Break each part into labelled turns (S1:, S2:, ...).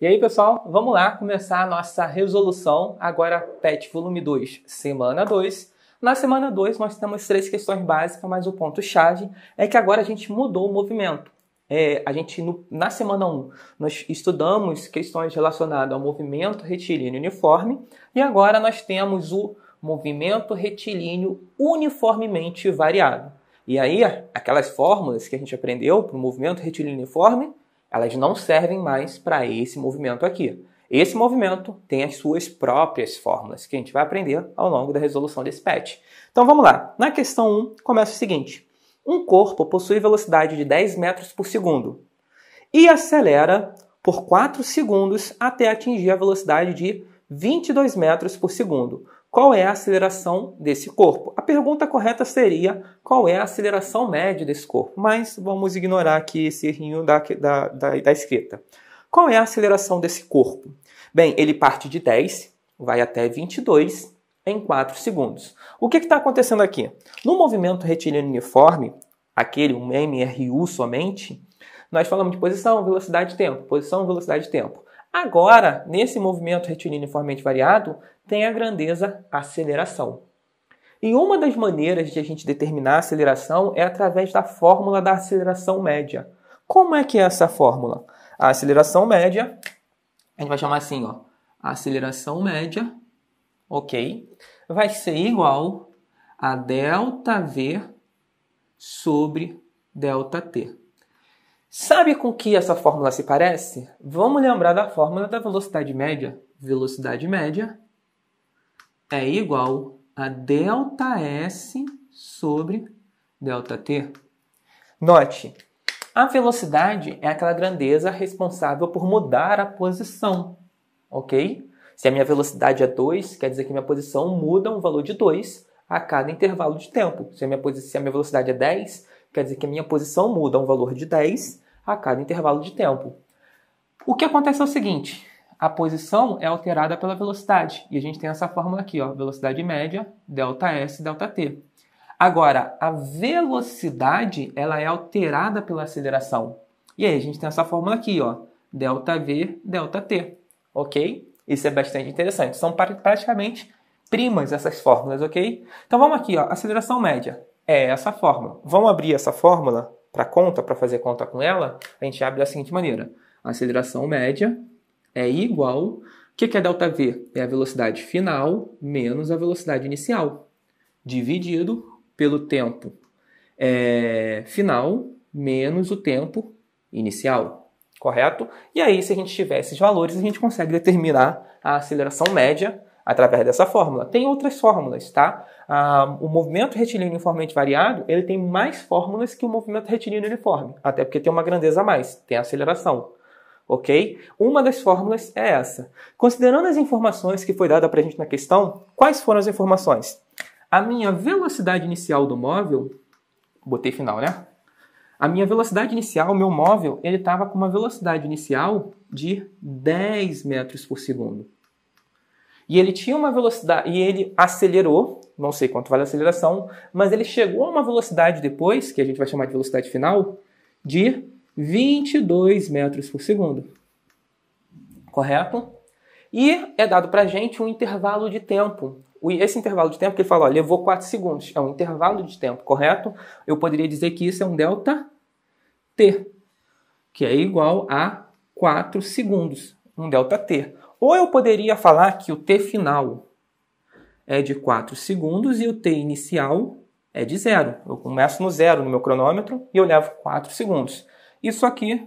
S1: E aí, pessoal, vamos lá começar a nossa resolução agora PET volume 2, semana 2. Na semana 2 nós temos três questões básicas, mas o ponto chave é que agora a gente mudou o movimento. É, a gente no, na semana 1 um, nós estudamos questões relacionadas ao movimento retilíneo uniforme e agora nós temos o movimento retilíneo uniformemente variado. E aí, aquelas fórmulas que a gente aprendeu para o movimento retilíneo uniforme, elas não servem mais para esse movimento aqui. Esse movimento tem as suas próprias fórmulas, que a gente vai aprender ao longo da resolução desse patch. Então vamos lá. Na questão 1, começa o seguinte. Um corpo possui velocidade de 10 metros por segundo e acelera por 4 segundos até atingir a velocidade de 22 metros por segundo qual é a aceleração desse corpo. A pergunta correta seria qual é a aceleração média desse corpo, mas vamos ignorar aqui esse errinho da, da, da, da escrita. Qual é a aceleração desse corpo? Bem, ele parte de 10, vai até 22 em 4 segundos. O que está acontecendo aqui? No movimento retilíneo uniforme, aquele um MRU somente, nós falamos de posição, velocidade, tempo, posição, velocidade, tempo. Agora, nesse movimento uniformemente variado, tem a grandeza aceleração. E uma das maneiras de a gente determinar a aceleração é através da fórmula da aceleração média. Como é que é essa fórmula? A aceleração média, a gente vai chamar assim, ó, a aceleração média, ok, vai ser igual a delta V sobre delta T. Sabe com que essa fórmula se parece? Vamos lembrar da fórmula da velocidade média. Velocidade média é igual a delta S sobre delta t. Note, a velocidade é aquela grandeza responsável por mudar a posição, ok? Se a minha velocidade é 2, quer dizer que minha posição muda um valor de 2 a cada intervalo de tempo. Se a minha, se a minha velocidade é 10, quer dizer que a minha posição muda um valor de 10 a cada intervalo de tempo. O que acontece é o seguinte: a posição é alterada pela velocidade, e a gente tem essa fórmula aqui, ó, velocidade média, delta S, delta t. Agora, a velocidade ela é alterada pela aceleração. E aí a gente tem essa fórmula aqui, ó, delta V, delta t, ok? Isso é bastante interessante. São praticamente primas essas fórmulas, ok? Então vamos aqui, ó, aceleração média é essa fórmula. Vamos abrir essa fórmula para conta, para fazer conta com ela, a gente abre da seguinte maneira. A aceleração média é igual... O que, que é ΔV? É a velocidade final menos a velocidade inicial, dividido pelo tempo é, final menos o tempo inicial, correto? E aí, se a gente tiver esses valores, a gente consegue determinar a aceleração média através dessa fórmula. Tem outras fórmulas, tá? Ah, o movimento retilíneo uniformemente variado, ele tem mais fórmulas que o movimento retilíneo uniforme, até porque tem uma grandeza a mais, tem aceleração. Ok? Uma das fórmulas é essa. Considerando as informações que foi dada para a gente na questão, quais foram as informações? A minha velocidade inicial do móvel, botei final, né? A minha velocidade inicial, o meu móvel, ele estava com uma velocidade inicial de 10 metros por segundo. E ele tinha uma velocidade, e ele acelerou, não sei quanto vale a aceleração, mas ele chegou a uma velocidade depois, que a gente vai chamar de velocidade final, de 22 metros por segundo. Correto? E é dado para a gente um intervalo de tempo. Esse intervalo de tempo que ele fala, ó, levou 4 segundos. É um intervalo de tempo, correto? Eu poderia dizer que isso é um delta T, que é igual a 4 segundos. Um delta T. Ou eu poderia falar que o T final é de 4 segundos e o T inicial é de zero. Eu começo no zero no meu cronômetro e eu levo 4 segundos. Isso aqui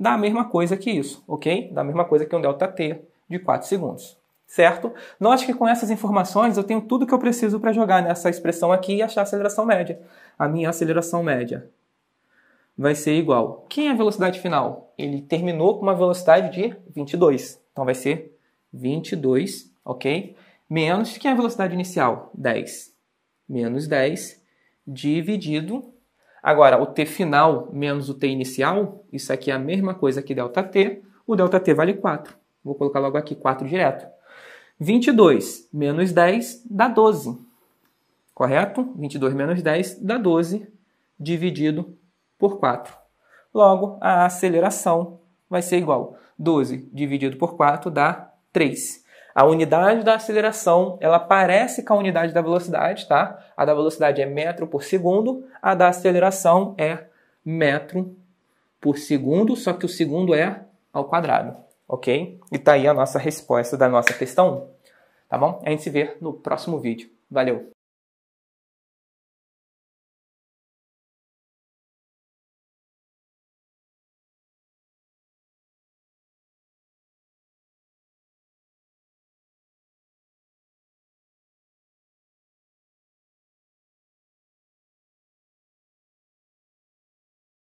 S1: dá a mesma coisa que isso, ok? Dá a mesma coisa que um ΔT de 4 segundos, certo? Note que com essas informações eu tenho tudo que eu preciso para jogar nessa expressão aqui e achar a aceleração média. A minha aceleração média vai ser igual. Quem é a velocidade final? Ele terminou com uma velocidade de 22. Então vai ser 22, ok? Menos, que é a velocidade inicial? 10. Menos 10 dividido. Agora, o t final menos o t inicial, isso aqui é a mesma coisa que ΔT. O ΔT vale 4. Vou colocar logo aqui 4 direto. 22 menos 10 dá 12. Correto? 22 menos 10 dá 12 dividido por 4. Logo, a aceleração vai ser igual 12 dividido por 4 dá 3. A unidade da aceleração, ela parece com a unidade da velocidade, tá? A da velocidade é metro por segundo, a da aceleração é metro por segundo, só que o segundo é ao quadrado, ok? E tá aí a nossa resposta da nossa questão 1, tá bom? A gente se vê no próximo vídeo. Valeu!